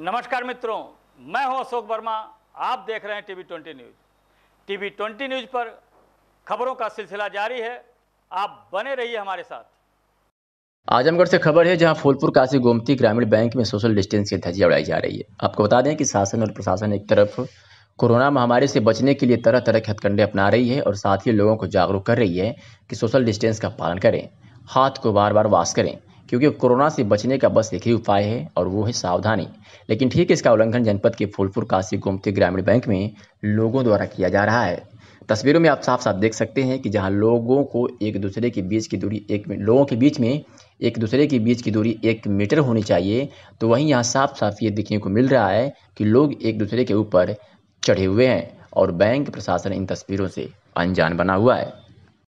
नमस्कार मित्रों मैं हूं अशोक वर्मा आप देख रहे हैं TV twenty news TV twenty news पर खबरों का सिलसिला जारी है आप बने रहिए हमारे साथ आजमगढ़ से खबर है जहां फूलपुर काशी गोमती ग्रामीण बैंक में सोशल डिस्टेंस की धज्जियां उड़ाई जा रही है आपको बता दें कि शासन और प्रशासन एक तरफ कोरोना महामारी से बचने के लिए तरह तरह के हथकंडे अपना रही है और साथ ही लोगों को जागरूक कर रही है कि सोशल डिस्टेंस का पालन करें हाथ को बार बार वाश करें क्योंकि कोरोना से बचने का बस एक ही उपाय है और वो है सावधानी लेकिन ठीक है इसका उल्लंघन जनपद के फूलपुर काशी गोमती ग्रामीण बैंक में लोगों द्वारा किया जा रहा है तस्वीरों में आप साफ साफ देख सकते हैं कि जहां लोगों को एक दूसरे के बीच की दूरी एक लोगों के बीच में एक दूसरे के बीच की दूरी एक मीटर होनी चाहिए तो वहीं यहाँ साफ साफ ये देखने को मिल रहा है कि लोग एक दूसरे के ऊपर चढ़े हुए हैं और बैंक प्रशासन इन तस्वीरों से अनजान बना हुआ है